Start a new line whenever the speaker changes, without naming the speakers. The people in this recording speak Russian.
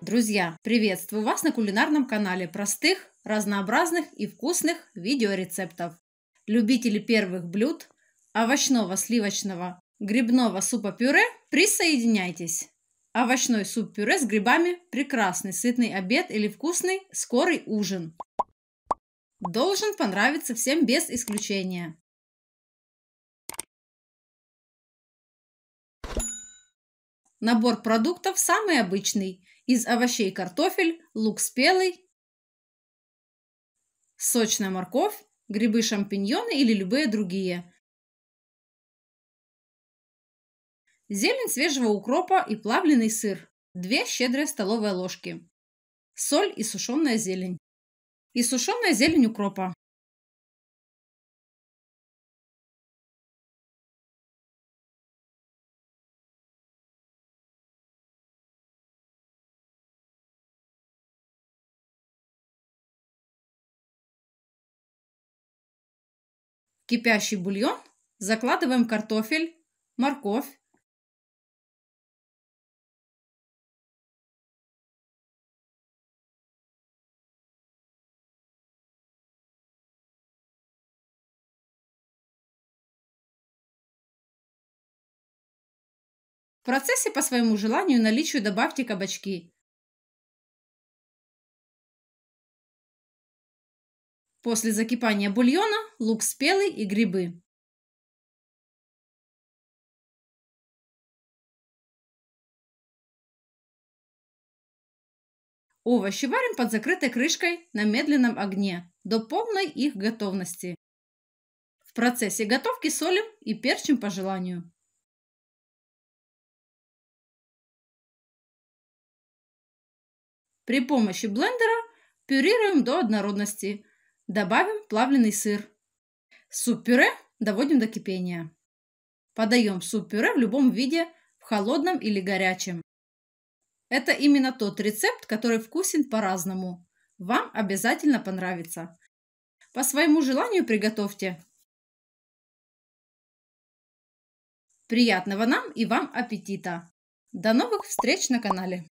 Друзья, приветствую вас на кулинарном канале простых, разнообразных и вкусных видеорецептов. Любители первых блюд, овощного, сливочного, грибного супа-пюре, присоединяйтесь! Овощной суп-пюре с грибами – прекрасный сытный обед или вкусный скорый ужин. Должен понравиться всем без исключения. Набор продуктов самый обычный. Из овощей картофель, лук спелый, сочная морковь, грибы-шампиньоны или любые
другие. Зелень свежего укропа и плавленый сыр. 2 щедрые столовые ложки. Соль и сушеная
зелень. И сушеная зелень укропа. кипящий бульон, закладываем картофель, морковь, В процессе по своему желанию и наличию добавьте кабачки. После закипания бульона лук спелый и грибы. Овощи варим под закрытой
крышкой на медленном огне до полной их готовности. В процессе
готовки солим и перчим по желанию. При помощи блендера
пюрируем до однородности – Добавим плавленый сыр. Суп-пюре доводим до кипения. Подаем суп-пюре в любом виде, в холодном или горячем. Это именно тот рецепт, который вкусен по-разному. Вам обязательно понравится. По своему желанию приготовьте.
Приятного нам и вам аппетита!
До новых встреч на канале!